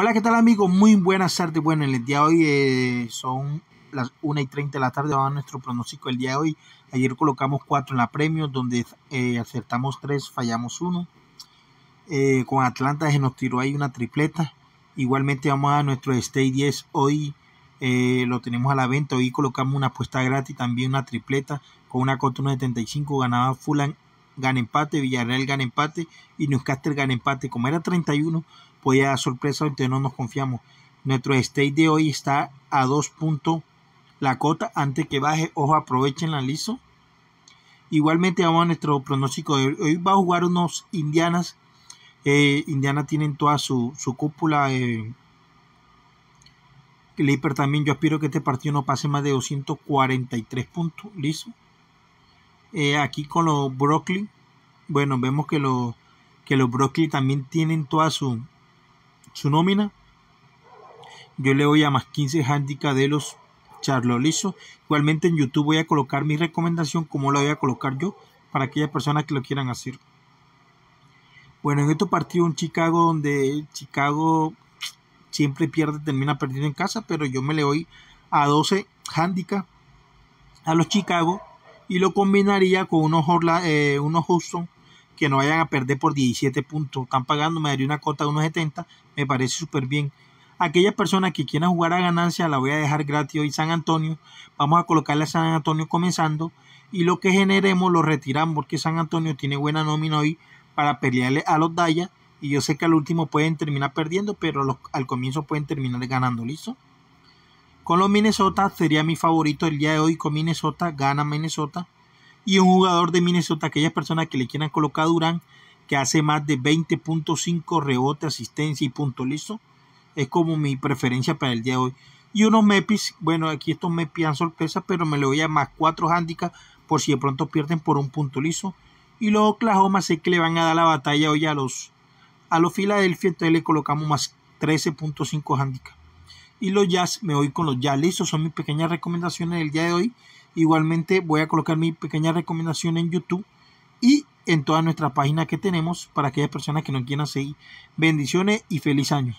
Hola, ¿qué tal amigos? Muy buenas tardes. Bueno, el día de hoy eh, son las 1 y 30 de la tarde, vamos a nuestro pronóstico del día de hoy. Ayer colocamos 4 en la premio, donde eh, acertamos 3, fallamos 1. Eh, con Atlanta se nos tiró ahí una tripleta. Igualmente vamos a nuestro Stay 10 hoy. lo tenemos a la venta. Hoy colocamos una apuesta gratis, también una tripleta con una cota 1.75. Ganaba Fulham, gana empate, Villarreal gana empate y Newcastle gana empate. Como era 31, podía pues dar sorpresa, entonces no nos confiamos. Nuestro state de hoy está a 2 puntos la cota antes que baje. Ojo, aprovechen la liso. Igualmente vamos a nuestro pronóstico de hoy. va a jugar unos Indianas. Eh, indianas Indiana tienen toda su, cúpula. Eh, Clipper también. Yo aspiro que este partido no pase más de 243 puntos. Listo. Eh, aquí con los Brooklyn. Bueno, vemos que los, que los Brooklyn también tienen toda su, su nómina. Yo le doy a más 15 handicap de los liso Igualmente en YouTube voy a colocar mi recomendación, como la voy a colocar yo, para aquellas personas que lo quieran hacer. Bueno, en esto partido en Chicago, donde Chicago siempre pierde, termina perdiendo en casa, pero yo me le doy a 12 handicap a los Chicago y lo combinaría con unos, eh, unos Houston que no vayan a perder por 17 puntos. Están pagando, me daría una cota de 1.70, me parece súper bien. aquella persona que quiera jugar a ganancia, la voy a dejar gratis hoy San Antonio. Vamos a colocarle a San Antonio comenzando y lo que generemos lo retiramos porque San Antonio tiene buena nómina hoy para pelearle a los Dallas y yo sé que al último pueden terminar perdiendo, pero al comienzo pueden terminar ganando, ¿listo? Con los Minnesota sería mi favorito el día de hoy con Minnesota, gana Minnesota y un jugador de Minnesota, aquellas personas que le quieran colocar Durán, que hace más de 20.5 rebote, asistencia y punto liso Es como mi preferencia para el día de hoy. Y unos Mepis, bueno, aquí estos Mepis dan sorpresa, pero me le voy a más 4 Handicaps por si de pronto pierden por un punto liso. Y los Oklahoma sé que le van a dar la batalla hoy a los a los Philadelphia, entonces le colocamos más 13.5 Handicaps. Y los Jazz, me voy con los Jazz, listos. son mis pequeñas recomendaciones del día de hoy. Igualmente voy a colocar mi pequeña recomendación en YouTube y en toda nuestra página que tenemos para aquellas personas que nos quieran seguir. Bendiciones y feliz año.